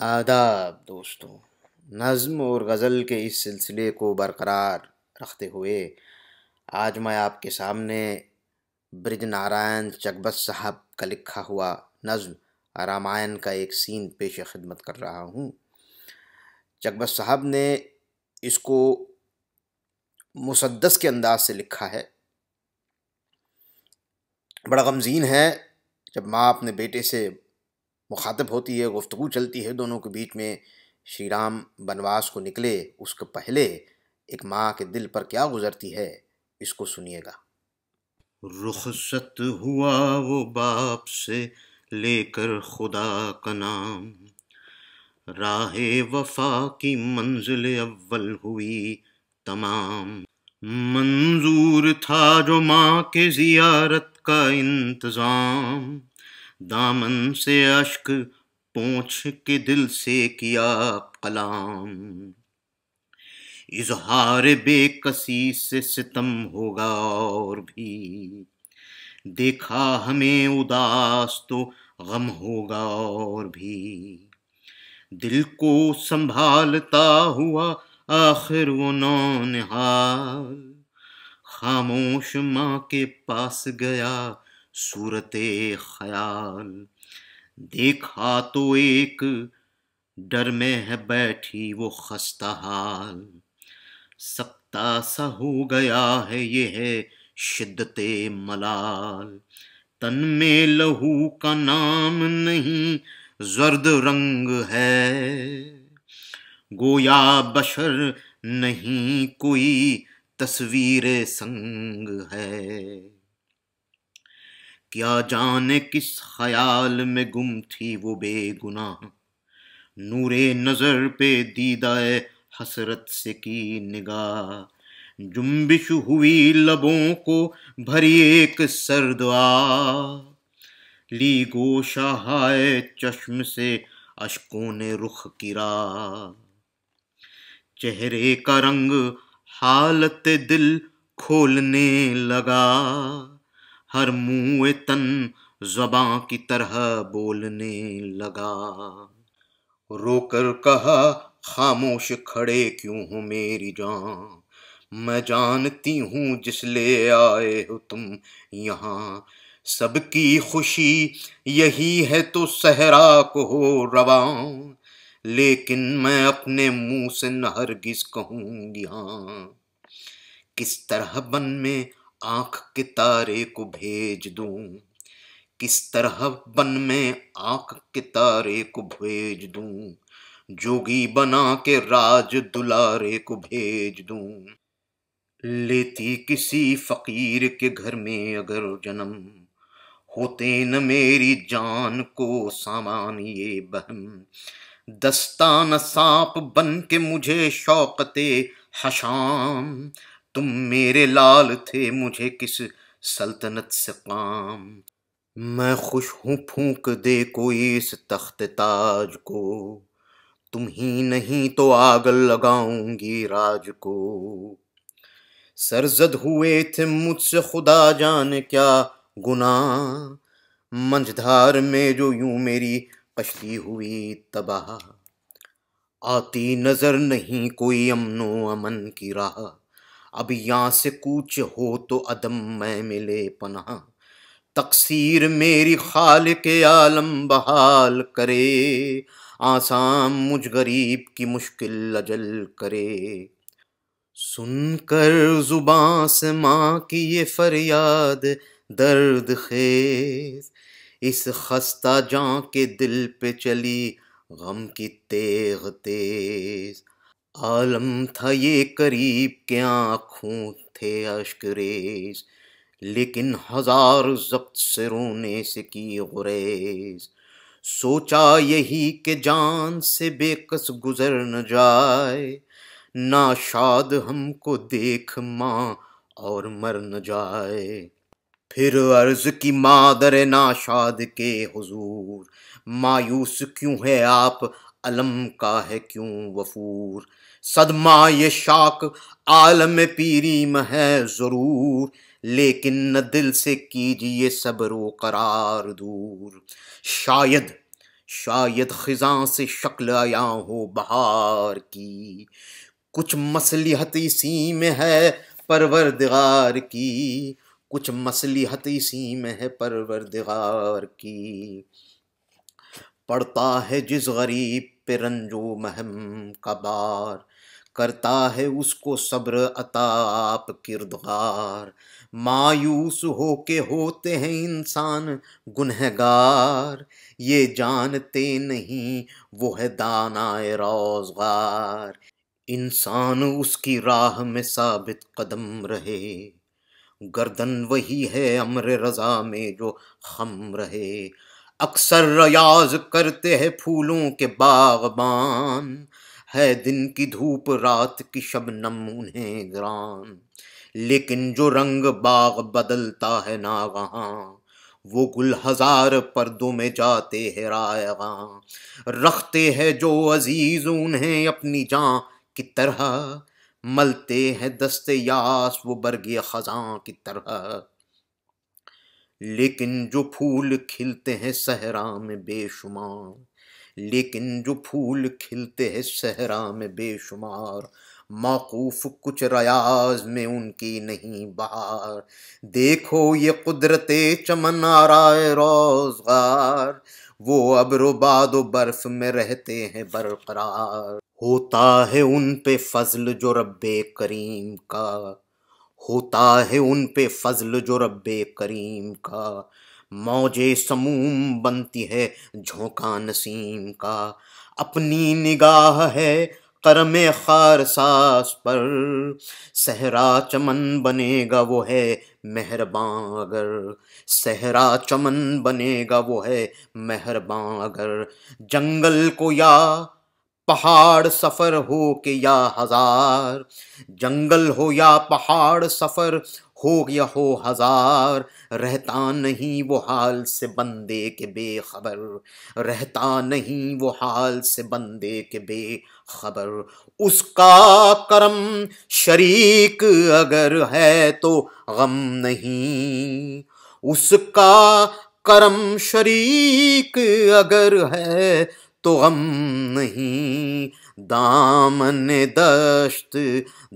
आदाब दोस्तों नज़म और गज़ल के इस सिलसिले को बरकरार रखते हुए आज मैं आपके सामने ब्रज नारायण चकबत साहब का लिखा हुआ नज़म रामायण का एक सीन पेश खिदमत कर रहा हूँ चकबत साहब ने इसको मुसदस के अंदाज से लिखा है बड़ा गमजीन है जब माँ अपने बेटे से मुखातब होती है गुफ्तु चलती है दोनों के बीच में श्री राम बनवास को निकले उसके पहले एक माँ के दिल पर क्या गुजरती है इसको सुनिएगा रुखसत हुआ वो बाप से लेकर खुदा का नाम राह वफा की मंजिल अव्वल हुई तमाम मंजूर था जो माँ के जियारत का इंतज़ाम दामन से अश्क पूछ के दिल से किया कलाम इजहार बेकसी से सितम होगा और भी देखा हमें उदास तो गम होगा और भी दिल को संभालता हुआ आखिर वो नौनिहाल खामोश माँ के पास गया सूरत ख्याल देखा तो एक डर में है बैठी वो खस्ता हाल सप्ता सा हो गया है ये है शिद्दत मलाल तन में लहू का नाम नहीं जर्द रंग है गोया बशर नहीं कोई तस्वीर संग है क्या जाने किस ख्याल में गुम थी वो बेगुनाह नूरे नज़र पे दीदाए हसरत से की निगाह जुम्बिश हुई लबों को भरी एक सरदुआ ली गोशा हाय चश्म से अशकों ने रुख किरा चेहरे का रंग हालत दिल खोलने लगा हर मुँह तन जबा की तरह बोलने लगा रोकर कहा खामोश खड़े क्यों हो मेरी जान मैं जानती हूँ जिसले आए हो तुम यहाँ सबकी खुशी यही है तो सहरा को हो रवा लेकिन मैं अपने मुंह से नहर हरगिज कहूँगी हाँ किस तरह बन में आंख के तारे को भेज दूं किस तरह बन में आंख के तारे को भेज दूं जोगी बना के राज दुलारे को भेज दूं लेती किसी फकीर के घर में अगर जन्म होते न मेरी जान को सामान ये बहम दस्तान सांप बन के मुझे शौकते हशाम तुम मेरे लाल थे मुझे किस सल्तनत से काम मैं खुश हूँ फूंक दे कोई इस तख्त ताज को तुम ही नहीं तो आग लगाऊंगी राज को सरजद हुए थे मुझसे खुदा जाने क्या गुना मंझधार में जो यूं मेरी कश्ती हुई तबाह आती नजर नहीं कोई अमनो अमन की राह अब यहाँ से कूच हो तो अदम मैं मिले पना तकसीर मेरी खाल के आलम बहाल करे आसाम मुझ गरीब की मुश्किल अजल करे सुनकर जुबां से माँ की ये फरियाद दर्द खेज इस खस्ता जा के दिल पे चली गम की तेग तेज़ आलम था ये करीब के आँखों थे अश्करेज लेकिन हजार जब्त से रोने से की गुरेज सोचा यही के जान से बेकस गुजर न जाए ना शाद हमको देख माँ और मर न जाए फिर अर्ज की मादर नाशाद के हुजूर मायूस क्यों है आप अलम का है क्यों वफूर सदमा ये शाक आलम पीरी में है ज़रूर लेकिन न दिल से कीजिए सब्र करार दूर शायद शायद खिजा से शक्ल आया हो बहार की कुछ मसलहत इसी में है परवरदगार की कुछ मसलहत इसी में है परवरदगार की पड़ता है जिस गरीब पे रंजो महम कबार करता है उसको सब्र अताप किरदार मायूस हो के होते हैं इंसान गुनहगार ये जानते नहीं वो है दाना रोजगार इंसान उसकी राह में साबित कदम रहे गर्दन वही है अमर रज़ा में जो हम रहे अक्सर रयाज करते हैं फूलों के बागबान है दिन की धूप रात की शबनम उन्हें ग्राम लेकिन जो रंग बाग बदलता है ना वहाँ वो गुल हजार पर्दों में जाते हैं रायगा रखते हैं जो अजीज उन्हें अपनी जान की तरह मलते हैं दस्ते यास वो बरगे खजां की तरह लेकिन जो फूल खिलते हैं सहरा में बेशुमार लेकिन जो फूल खिलते हैं सहरा में बेशुमार माकूफ कुछ रयाज में उनकी नहीं बहार देखो ये कुदरत चमन है रोजगार वो अब्र बाद बर्फ में रहते हैं बरकरार होता है उन पे फजल जो रब करीम का होता है उन पे फजल जो रब करीम का मौजे समूम बनती है झोंका नसीम का अपनी निगाह है करम खार सास पर सहरा चमन बनेगा वो है मेहरबान अगर सहरा चमन बनेगा वो है मेहरबान अगर जंगल को या पहाड़ सफर हो के या हजार जंगल हो या पहाड़ सफर हो या हो हजार रहता नहीं वो हाल से बंदे के बेखबर रहता नहीं वो हाल से बंदे के बेखबर उसका करम शरीक अगर है तो गम नहीं उसका करम शरीक अगर है तो गम नहीं दामन दस्त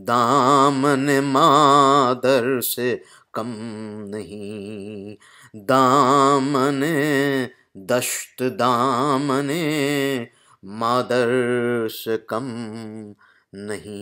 दामन मादर से कम नहीं दामन दश्त दामन मादर से कम नहीं